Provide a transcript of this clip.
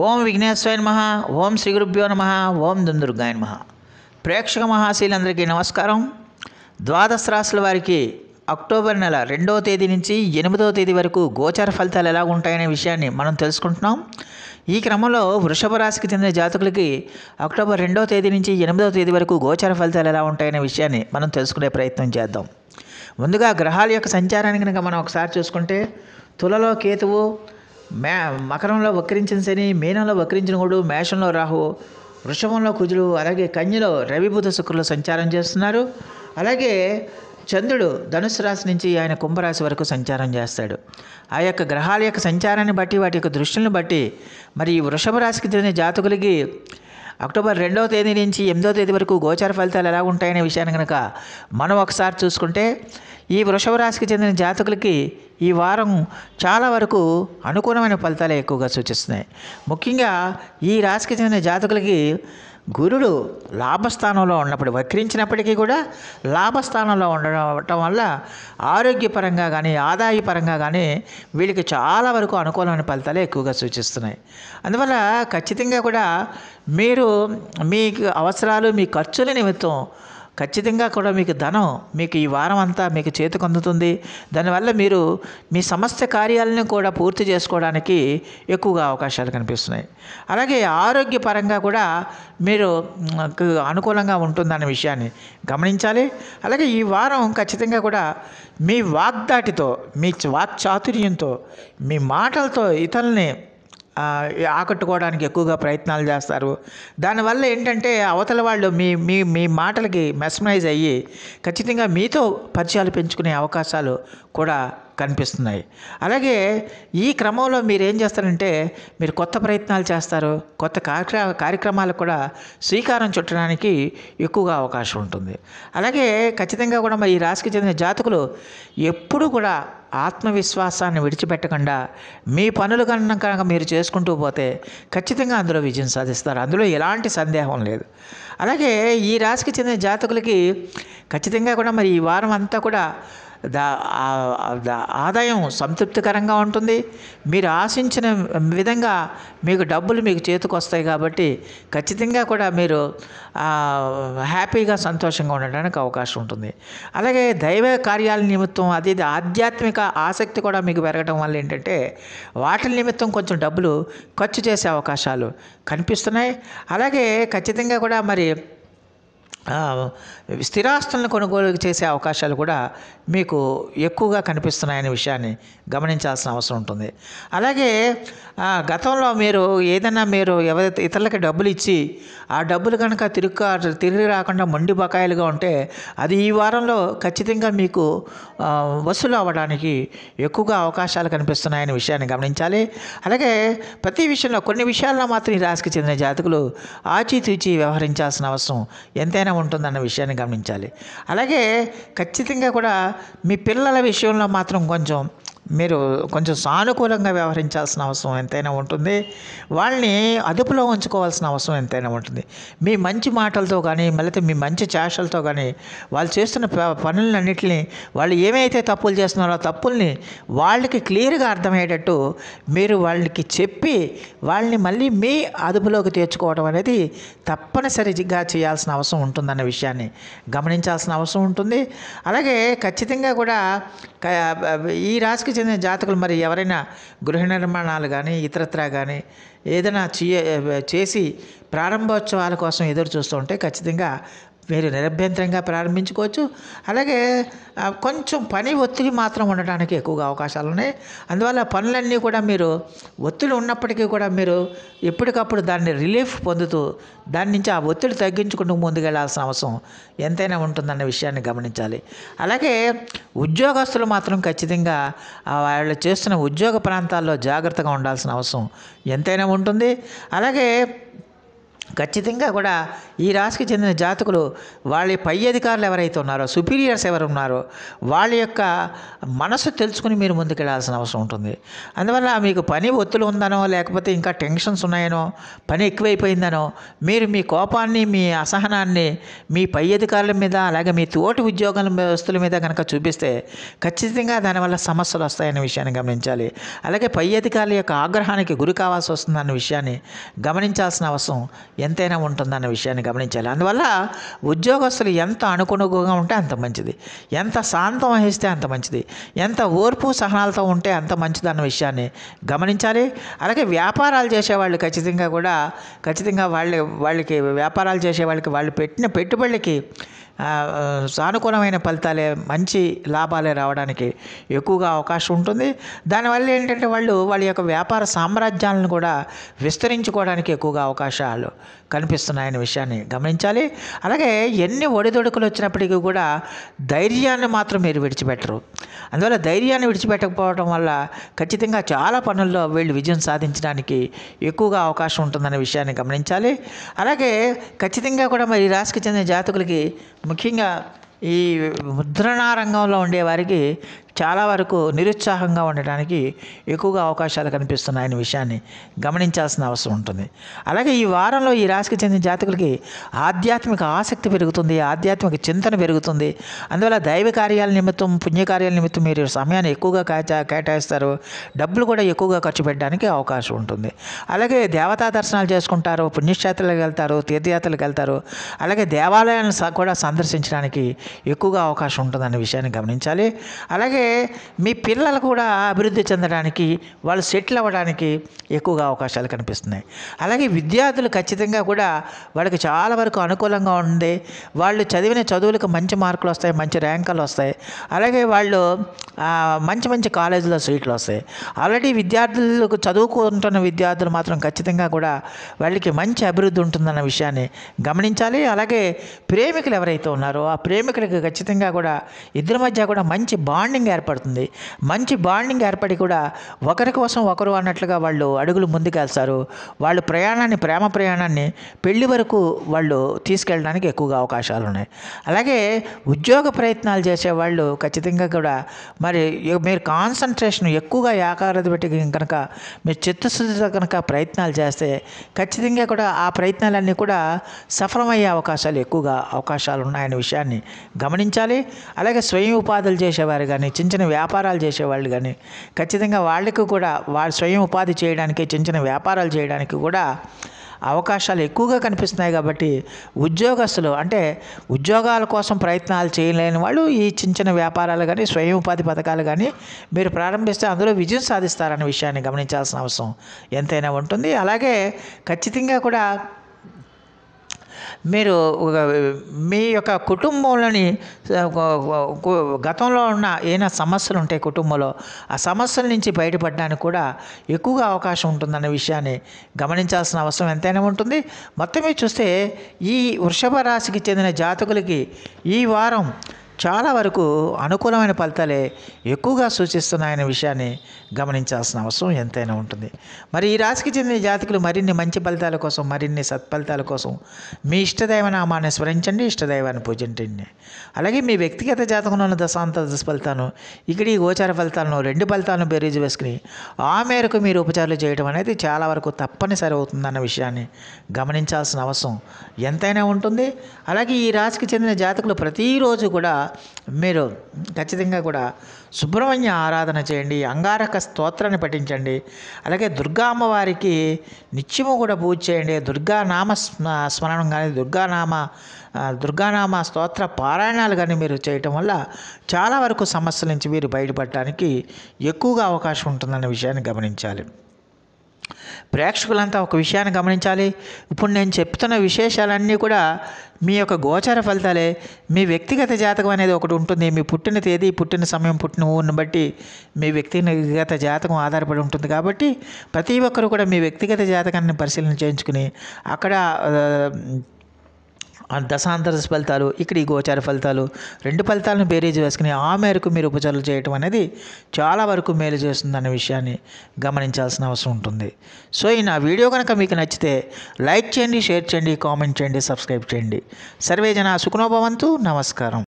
ఓం విఘ్నేశ్వరాయ నమ ఓం శ్రీ గురుభ్యో నమ ఓం దుందుర్గాయ నమ ప్రేక్షక మహాశీలందరికీ నమస్కారం ద్వాదశ రాశుల వారికి అక్టోబర్ నెల రెండవ తేదీ నుంచి ఎనిమిదవ తేదీ వరకు గోచార ఫలితాలు ఎలా ఉంటాయనే విషయాన్ని మనం తెలుసుకుంటున్నాం ఈ క్రమంలో వృషభ రాశికి చెందిన జాతకులకి అక్టోబర్ రెండవ తేదీ నుంచి ఎనిమిదవ తేదీ వరకు గోచార ఫలితాలు ఎలా ఉంటాయనే విషయాన్ని మనం తెలుసుకునే ప్రయత్నం చేద్దాం ముందుగా గ్రహాల యొక్క సంచారాన్ని కనుక మనం ఒకసారి చూసుకుంటే తులలో కేతువు మే మకరంలో వక్రించిన శని మీనంలో వక్రించిన కూడా మేషంలో రాహు వృషభంలో కుజులు అలాగే కన్యలో రవిబుధ శుక్రులు సంచారం చేస్తున్నారు అలాగే చంద్రుడు ధనుసు రాశి నుంచి ఆయన కుంభరాశి వరకు సంచారం చేస్తాడు ఆ యొక్క గ్రహాల యొక్క సంచారాన్ని బట్టి వాటి యొక్క దృష్టిని బట్టి మరి ఈ వృషభ రాశికి చెందిన జాతకులకి అక్టోబర్ రెండవ తేదీ నుంచి ఎనిమిదవ తేదీ వరకు గోచార ఫలితాలు ఎలా ఉంటాయనే విషయాన్ని కనుక మనం ఒకసారి చూసుకుంటే ఈ వృషభ రాశికి చెందిన జాతకులకి ఈ వారం చాలా వరకు అనుకూలమైన ఫలితాలే ఎక్కువగా సూచిస్తున్నాయి ముఖ్యంగా ఈ రాశికి చెందిన జాతకులకి గురుడు లాభస్థానంలో ఉన్నప్పుడు వక్రించినప్పటికీ కూడా లాభస్థానంలో ఉండటం వల్ల ఆరోగ్యపరంగా కానీ ఆదాయపరంగా కానీ వీళ్ళకి చాలా వరకు అనుకూలమైన ఫలితాలే ఎక్కువగా సూచిస్తున్నాయి అందువల్ల ఖచ్చితంగా కూడా మీరు మీ అవసరాలు మీ ఖర్చుల నిమిత్తం ఖచ్చితంగా కూడా మీకు ధనం మీకు ఈ వారం అంతా మీకు చేతికి అందుతుంది దానివల్ల మీరు మీ సమస్త కార్యాలను కూడా పూర్తి చేసుకోవడానికి ఎక్కువగా అవకాశాలు కనిపిస్తున్నాయి అలాగే ఆరోగ్యపరంగా కూడా మీరు అనుకూలంగా ఉంటుందనే విషయాన్ని గమనించాలి అలాగే ఈ వారం ఖచ్చితంగా కూడా మీ వాగ్దాటితో మీ వాక్చాతుర్యంతో చాతుర్యంతో మీ మాటలతో ఇతరుల్ని ఆకట్టుకోవడానికి ఎక్కువగా ప్రయత్నాలు చేస్తారు దానివల్ల ఏంటంటే అవతల వాళ్ళు మీ మీ మీ మాటలకి మెస్మరైజ్ అయ్యి ఖచ్చితంగా మీతో పరిచయాలు పెంచుకునే అవకాశాలు కూడా కనిపిస్తున్నాయి అలాగే ఈ క్రమంలో మీరు ఏం చేస్తారంటే మీరు కొత్త ప్రయత్నాలు చేస్తారు కొత్త కార్య కార్యక్రమాలకు కూడా శ్రీకారం చుట్టడానికి ఎక్కువగా అవకాశం ఉంటుంది అలాగే ఖచ్చితంగా కూడా మరి ఈ రాశికి చెందిన జాతకులు ఎప్పుడు కూడా ఆత్మవిశ్వాసాన్ని విడిచిపెట్టకుండా మీ పనులు కనుక మీరు చేసుకుంటూ పోతే ఖచ్చితంగా అందులో విజయం సాధిస్తారు అందులో ఎలాంటి సందేహం లేదు అలాగే ఈ రాశికి చెందిన జాతకులకి ఖచ్చితంగా కూడా మరి ఈ వారం అంతా కూడా దా ఆదాయం సంతృప్తికరంగా ఉంటుంది మీరు ఆశించిన విధంగా మీకు డబ్బులు మీకు చేతికి వస్తాయి కాబట్టి ఖచ్చితంగా కూడా మీరు హ్యాపీగా సంతోషంగా ఉండడానికి అవకాశం ఉంటుంది అలాగే దైవ కార్యాల నిమిత్తం అది ఆధ్యాత్మిక ఆసక్తి కూడా మీకు పెరగడం వల్ల ఏంటంటే వాటి నిమిత్తం కొంచెం డబ్బులు ఖర్చు చేసే అవకాశాలు కనిపిస్తున్నాయి అలాగే ఖచ్చితంగా కూడా మరి స్థిరాస్తులను కొనుగోలు చేసే అవకాశాలు కూడా మీకు ఎక్కువగా కనిపిస్తున్నాయనే విషయాన్ని గమనించాల్సిన అవసరం ఉంటుంది అలాగే గతంలో మీరు ఏదైనా మీరు ఎవరైతే ఇతరులకి డబ్బులు ఇచ్చి ఆ డబ్బులు కనుక తిరుగు తిరిగి రాకుండా మొండి బకాయిలుగా ఉంటే అది ఈ వారంలో ఖచ్చితంగా మీకు వసూలు అవ్వడానికి ఎక్కువగా అవకాశాలు కనిపిస్తున్నాయనే విషయాన్ని గమనించాలి అలాగే ప్రతి విషయంలో కొన్ని విషయాల్లో మాత్రం ఈ రాశికి చెందిన జాతకులు ఆచితూచి వ్యవహరించాల్సిన అవసరం ఎంతైనా ఉంటుందన్న విషయాన్ని గమనించాలి అలాగే ఖచ్చితంగా కూడా మీ పిల్లల విషయంలో మాత్రం కొంచెం మీరు కొంచెం సానుకూలంగా వ్యవహరించాల్సిన అవసరం ఎంతైనా ఉంటుంది వాళ్ళని అదుపులో ఉంచుకోవాల్సిన అవసరం ఎంతైనా ఉంటుంది మీ మంచి మాటలతో కానీ మళ్ళీ మీ మంచి చేష్టలతో కానీ వాళ్ళు చేస్తున్న పనులన్నింటినీ వాళ్ళు ఏమైతే తప్పులు చేస్తున్నారో తప్పుల్ని వాళ్ళకి క్లియర్గా అర్థమయ్యేటట్టు మీరు వాళ్ళకి చెప్పి వాళ్ళని మళ్ళీ మీ అదుపులోకి తెచ్చుకోవడం అనేది తప్పనిసరిగా చేయాల్సిన అవసరం ఉంటుందన్న విషయాన్ని గమనించాల్సిన అవసరం ఉంటుంది అలాగే ఖచ్చితంగా కూడా ఈ రాశికి చెందిన జాతకులు మరి ఎవరైనా గృహ నిర్మాణాలు కానీ ఇతరత్రా కానీ ఏదైనా చేసి ప్రారంభోత్సవాల కోసం ఎదురు ఉంటే ఖచ్చితంగా మీరు నిరభ్యంతరంగా ప్రారంభించుకోవచ్చు అలాగే కొంచెం పని ఒత్తిడి మాత్రం ఉండడానికి ఎక్కువగా అవకాశాలు ఉన్నాయి అందువల్ల పనులన్నీ కూడా మీరు ఒత్తిడి ఉన్నప్పటికీ కూడా మీరు ఎప్పటికప్పుడు దాన్ని రిలీఫ్ పొందుతూ దాని నుంచి ఆ ఒత్తిడి తగ్గించుకుంటూ ముందుకెళ్లాల్సిన అవసరం ఎంతైనా ఉంటుందన్న విషయాన్ని గమనించాలి అలాగే ఉద్యోగస్తులు మాత్రం ఖచ్చితంగా వాళ్ళు చేస్తున్న ఉద్యోగ ప్రాంతాల్లో జాగ్రత్తగా ఉండాల్సిన అవసరం ఎంతైనా ఉంటుంది అలాగే ఖచ్చితంగా కూడా ఈ రాశికి చెందిన జాతకులు వాళ్ళ పై అధికారులు ఎవరైతే ఉన్నారో సుపీరియర్స్ ఎవరు ఉన్నారో వాళ్ళ యొక్క మనసు తెలుసుకుని మీరు ముందుకెళ్ళాల్సిన అవసరం ఉంటుంది అందువల్ల మీకు పని ఒత్తులు ఉందనో లేకపోతే ఇంకా టెన్షన్స్ ఉన్నాయనో పని ఎక్కువైపోయిందనో మీరు మీ కోపాన్ని మీ అసహనాన్ని మీ పై అధికారుల మీద అలాగే మీ తోటి ఉద్యోగాల వ్యవస్థల మీద కనుక చూపిస్తే ఖచ్చితంగా దానివల్ల సమస్యలు వస్తాయనే విషయాన్ని గమనించాలి అలాగే పై అధికారుల యొక్క ఆగ్రహానికి గురి కావాల్సి వస్తుందన్న విషయాన్ని గమనించాల్సిన అవసరం ఎంతైనా ఉంటుందన్న విషయాన్ని గమనించాలి అందువల్ల ఉద్యోగస్తులు ఎంత అనుకునుగుగా ఉంటే అంత మంచిది ఎంత శాంతం వహిస్తే అంత మంచిది ఎంత ఓర్పు సహనాలతో ఉంటే అంత మంచిది అన్న విషయాన్ని గమనించాలి అలాగే వ్యాపారాలు చేసేవాళ్ళు ఖచ్చితంగా కూడా ఖచ్చితంగా వాళ్ళ వాళ్ళకి వ్యాపారాలు చేసే వాళ్ళకి వాళ్ళు పెట్టిన పెట్టుబడికి సానుకూలమైన ఫలితాలే మంచి లాభాలే రావడానికి ఎక్కువగా అవకాశం ఉంటుంది దానివల్ల ఏంటంటే వాళ్ళు వాళ్ళ యొక్క వ్యాపార సామ్రాజ్యాలను కూడా విస్తరించుకోవడానికి ఎక్కువగా అవకాశాలు కనిపిస్తున్నాయనే విషయాన్ని గమనించాలి అలాగే ఎన్ని ఒడిదొడుకులు వచ్చినప్పటికీ కూడా ధైర్యాన్ని మాత్రం మీరు విడిచిపెట్టరు అందువల్ల ధైర్యాన్ని విడిచిపెట్టకపోవడం వల్ల ఖచ్చితంగా చాలా పనుల్లో వీళ్ళు విజయం సాధించడానికి ఎక్కువగా అవకాశం ఉంటుందనే విషయాన్ని గమనించాలి అలాగే ఖచ్చితంగా కూడా మరి రాశికి చెందిన జాతకులకి ముఖ్యంగా ఈ ముద్రణ రంగంలో ఉండేవారికి చాలా వరకు నిరుత్సాహంగా ఉండడానికి ఎక్కువగా అవకాశాలు కనిపిస్తున్నాయని విషయాన్ని గమనించాల్సిన అవసరం ఉంటుంది అలాగే ఈ వారంలో ఈ రాశికి చెందిన జాతకులకి ఆధ్యాత్మిక ఆసక్తి పెరుగుతుంది ఆధ్యాత్మిక చింతన పెరుగుతుంది అందువల్ల దైవ కార్యాల నిమిత్తం పుణ్యకార్యాల నిమిత్తం మీరు సమయాన్ని ఎక్కువగా కాచా కేటాయిస్తారు డబ్బులు కూడా ఎక్కువగా ఖర్చు పెట్టడానికి అవకాశం ఉంటుంది అలాగే దేవతా దర్శనాలు చేసుకుంటారు పుణ్యక్షేత్రాలకు వెళ్తారు తీర్థయాత్రలకు వెళ్తారు అలాగే దేవాలయాలను కూడా సందర్శించడానికి ఎక్కువగా అవకాశం ఉంటుందనే విషయాన్ని గమనించాలి అలాగే మీ పిల్లలు కూడా అభివృద్ధి చెందడానికి వాళ్ళు సెటిల్ అవ్వడానికి ఎక్కువగా అవకాశాలు కనిపిస్తున్నాయి అలాగే విద్యార్థులు ఖచ్చితంగా కూడా వాళ్ళకి చాలా వరకు అనుకూలంగా ఉంది వాళ్ళు చదివిన చదువులకు మంచి మార్కులు వస్తాయి మంచి ర్యాంకులు వస్తాయి అలాగే వాళ్ళు మంచి మంచి కాలేజీలో సీట్లు వస్తాయి ఆల్రెడీ విద్యార్థులకు చదువుకుంటున్న విద్యార్థులు మాత్రం ఖచ్చితంగా కూడా వాళ్ళకి మంచి అభివృద్ధి ఉంటుందన్న విషయాన్ని గమనించాలి అలాగే ప్రేమికులు ఎవరైతే ఉన్నారో ఆ ప్రేమికులకు ఖచ్చితంగా కూడా ఇద్దరి మధ్య కూడా మంచి బాండింగ్ ఏర్పడుతుంది మంచి బాండింగ్ ఏర్పడి కూడా ఒకరి కోసం ఒకరు అన్నట్లుగా వాళ్ళు అడుగులు ముందుకెళ్తారు వాళ్ళు ప్రయాణాన్ని ప్రేమ ప్రయాణాన్ని పెళ్లి వరకు వాళ్ళు తీసుకెళ్ళడానికి ఎక్కువగా అవకాశాలు ఉన్నాయి అలాగే ఉద్యోగ ప్రయత్నాలు చేసేవాళ్ళు ఖచ్చితంగా కూడా మరి మీరు కాన్సన్ట్రేషన్ ఎక్కువగా ఏకాగ్రత పెట్టి కనుక మీరు చిత్తశుద్ధి కనుక ప్రయత్నాలు చేస్తే ఖచ్చితంగా కూడా ఆ ప్రయత్నాలన్నీ కూడా సఫలమయ్యే అవకాశాలు ఎక్కువగా అవకాశాలు ఉన్నాయనే విషయాన్ని గమనించాలి అలాగే స్వయం ఉపాధులు చేసేవారు కానీ చిన్న చిన్న చిన్న వ్యాపారాలు చేసేవాళ్ళు కానీ ఖచ్చితంగా వాళ్ళకు కూడా వారు స్వయం ఉపాధి చేయడానికి చిన్న చిన్న వ్యాపారాలు చేయడానికి కూడా అవకాశాలు ఎక్కువగా కనిపిస్తున్నాయి కాబట్టి ఉద్యోగస్తులు అంటే ఉద్యోగాల కోసం ప్రయత్నాలు చేయలేని వాళ్ళు ఈ చిన్న చిన్న వ్యాపారాలు కానీ స్వయం ఉపాధి పథకాలు కానీ మీరు ప్రారంభిస్తే అందులో విజయం సాధిస్తారనే విషయాన్ని గమనించాల్సిన అవసరం ఎంతైనా ఉంటుంది అలాగే ఖచ్చితంగా కూడా మీరు మీ యొక్క కుటుంబంలోని గతంలో ఉన్న ఏమైనా సమస్యలు ఉంటాయి కుటుంబంలో ఆ సమస్యల నుంచి బయటపడడానికి కూడా ఎక్కువగా అవకాశం ఉంటుందన్న విషయాన్ని గమనించాల్సిన అవసరం ఎంతైనా ఉంటుంది మొత్తం మీద చూస్తే ఈ వృషభ రాశికి చెందిన జాతకులకి ఈ వారం చాలా వరకు అనుకూలమైన ఫలితాలే ఎక్కువగా సూచిస్తున్నాయనే విషయాన్ని గమనించాల్సిన అవసరం ఎంతైనా ఉంటుంది మరి ఈ రాశికి చెందిన జాతకులు మరిన్ని మంచి ఫలితాల కోసం మరిన్ని సత్ఫలితాల కోసం మీ ఇష్టదైవ నామాన్ని స్మరించండి ఇష్టదైవాన్ని పూజించండి అలాగే మీ వ్యక్తిగత జాతకంలో ఉన్న దశాంత దశ ఫలితాలను ఇక్కడ ఈ గోచార ఫలితాలను రెండు ఫలితాలను బేరీజు వేసుకుని ఆ మేరకు మీరు ఉపచారాలు చేయడం అనేది చాలా వరకు తప్పనిసరి అవుతుందన్న విషయాన్ని గమనించాల్సిన అవసరం ఎంతైనా ఉంటుంది అలాగే ఈ రాశికి చెందిన జాతకులు ప్రతిరోజు కూడా మీరు ఖచ్చితంగా కూడా సుబ్రహ్మణ్య ఆరాధన చేయండి అంగారక స్తోత్రాన్ని పఠించండి అలాగే దుర్గా అమ్మవారికి నిత్యము కూడా పూజ చేయండి దుర్గానామ స్మరణం కానీ దుర్గానామ దుర్గానామ స్తోత్ర పారాయణాలు కానీ మీరు చేయటం వల్ల చాలా వరకు సమస్యల నుంచి మీరు బయటపడటానికి ఎక్కువగా అవకాశం ఉంటుందన్న విషయాన్ని గమనించాలి ప్రేక్షకులంతా ఒక విషయాన్ని గమనించాలి ఇప్పుడు నేను చెప్తున్న విశేషాలన్నీ కూడా మీ యొక్క గోచర ఫలితాలే మీ వ్యక్తిగత జాతకం అనేది ఒకటి ఉంటుంది మీ పుట్టిన తేదీ పుట్టిన సమయం పుట్టిన ఊరిని బట్టి మీ వ్యక్తిగత జాతకం ఆధారపడి ఉంటుంది కాబట్టి ప్రతి ఒక్కరు కూడా మీ వ్యక్తిగత జాతకాన్ని పరిశీలన చేయించుకుని అక్కడ దశాంతర ఫలితాలు ఇక్కడ ఈ గోచార ఫలితాలు రెండు ఫలితాలను బేరీజ్ వేసుకుని ఆ మేరకు మీరు ఉపచారాలు చేయటం అనేది చాలా వరకు మేలు చేస్తుందనే విషయాన్ని గమనించాల్సిన అవసరం ఉంటుంది సో ఈ నా వీడియో కనుక మీకు నచ్చితే లైక్ చేయండి షేర్ చేయండి కామెంట్ చేయండి సబ్స్క్రైబ్ చేయండి సర్వే జన సుఖనోభవంతు నమస్కారం